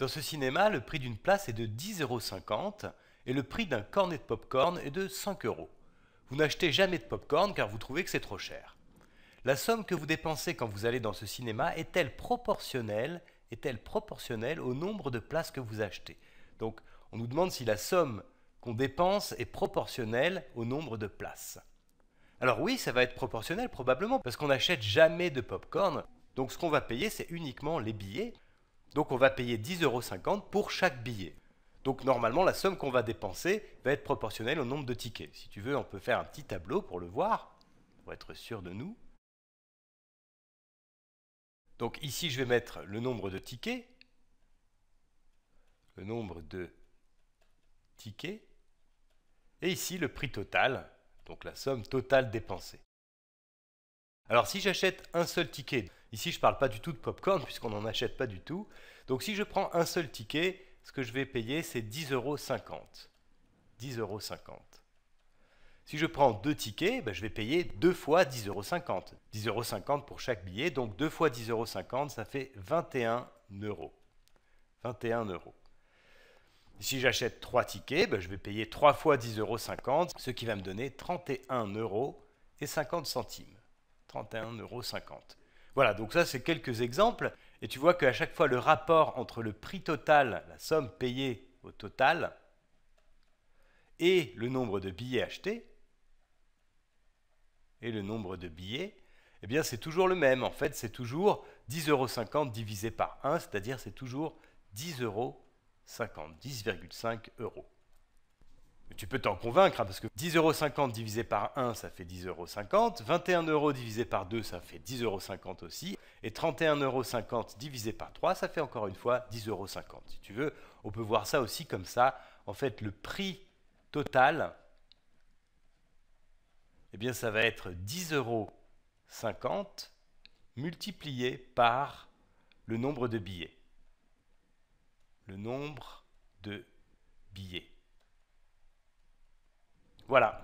Dans ce cinéma, le prix d'une place est de 10,50 euros et le prix d'un cornet de popcorn est de 5 euros. Vous n'achetez jamais de popcorn car vous trouvez que c'est trop cher. La somme que vous dépensez quand vous allez dans ce cinéma est-elle proportionnelle est-elle proportionnelle au nombre de places que vous achetez Donc, on nous demande si la somme qu'on dépense est proportionnelle au nombre de places. Alors oui, ça va être proportionnel probablement, parce qu'on n'achète jamais de pop-corn, donc ce qu'on va payer, c'est uniquement les billets. Donc on va payer 10,50 euros pour chaque billet. Donc normalement, la somme qu'on va dépenser va être proportionnelle au nombre de tickets. Si tu veux, on peut faire un petit tableau pour le voir, pour être sûr de nous. Donc ici, je vais mettre le nombre de tickets, le nombre de tickets, et ici le prix total, donc la somme totale dépensée. Alors si j'achète un seul ticket, Ici, je ne parle pas du tout de popcorn puisqu'on n'en achète pas du tout. Donc si je prends un seul ticket, ce que je vais payer, c'est 10,50 euros. 10,50 euros. Si je prends deux tickets, ben, je vais payer deux fois 10,50 euros. 10,50 euros pour chaque billet, donc deux fois 10,50 euros, ça fait 21 euros. 21 euros. Si j'achète trois tickets, ben, je vais payer trois fois 10,50 euros, ce qui va me donner 31 euros et 50 centimes. 31,50 euros. Voilà, donc ça c'est quelques exemples, et tu vois qu'à chaque fois le rapport entre le prix total, la somme payée au total, et le nombre de billets achetés, et le nombre de billets, eh bien c'est toujours le même. En fait, c'est toujours 10,50 euros divisé par 1, c'est-à-dire c'est toujours 10,50 euros, 10,5 euros. Tu peux t'en convaincre, hein, parce que 10,50€ divisé par 1, ça fait 21 euros divisé par 2, ça fait 10,50€ aussi, et euros divisé par 3, ça fait encore une fois 10,50€. Si tu veux, on peut voir ça aussi comme ça. En fait, le prix total, eh bien, ça va être euros multiplié par le nombre de billets. Le nombre de billets. Voilà.